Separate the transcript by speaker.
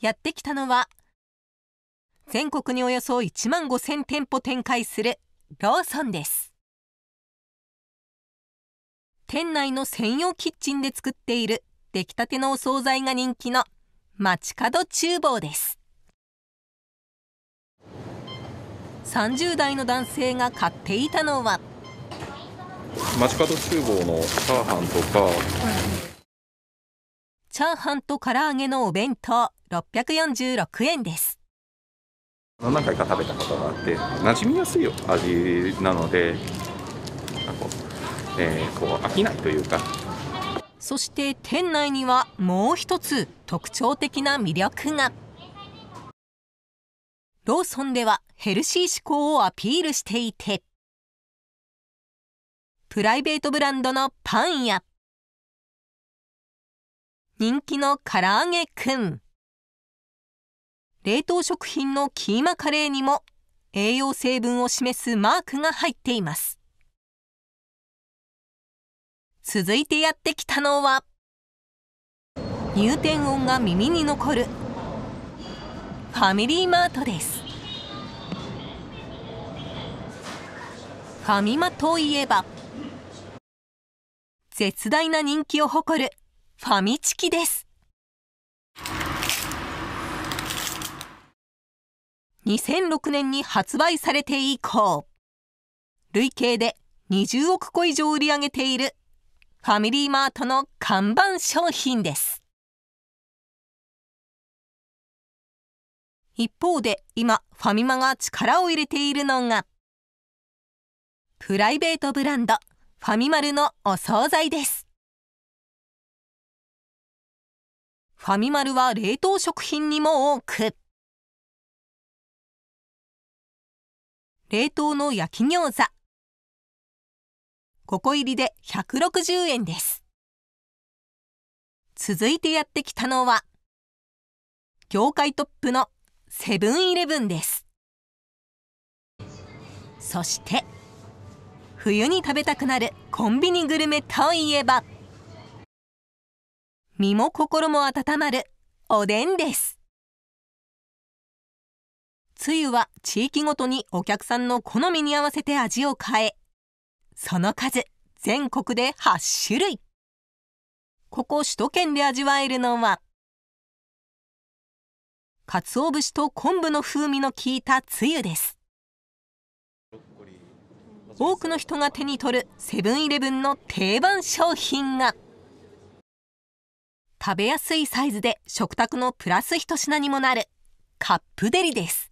Speaker 1: やってきたのは全国におよそ1万5000店
Speaker 2: 舗展開するローソンです。店内の専用キッチンで作っている出来たてのお惣菜が人気の街角厨房です。30代の男性が買っていたのは。
Speaker 1: 街角厨房のチャーハンとか
Speaker 2: チャーハンと唐揚げのお弁当646円です。何回
Speaker 1: か食べたことがあって馴染みやすい味なのでこう,、えー、こう飽きない
Speaker 2: というかそして店内にはもう一つ特徴的な魅力がローソンではヘルシー志
Speaker 1: 向をアピールしていてプライベートブランドのパンや人気のからあげくん冷凍食品のキーマカレーにも栄養成分を示すマークが入っています
Speaker 2: 続いてやってきたのは入店音が耳に残るファミリーマートですファミマといえば絶大な人気を誇るファミチキです2006年に発売されて以降累計で20億個以上売り上げているファミリーマートの看板商品です。
Speaker 1: 一方で今ファミマが力を入れているのがプライベートブランドファミマルのお惣菜です。ファミマルは冷凍食品にも多く冷凍の焼き餃子5個入りで160円です。続いてやってきたのは
Speaker 2: 業界トップのセブンイレブンです。そして冬に食べたくなるコンビニグルメといえば身も心も温まるおでんです。つゆは地域ごとにお客さんの好みに合わせて味を変えその数、全国で8種類。ここ首都圏で味わえるのは鰹節と昆布の風味の効いたつゆです。多くの人が手に取るセブンイレブンの定番商品が食べやすいサイズで食卓の
Speaker 1: プラス一品にもなるカップデリです。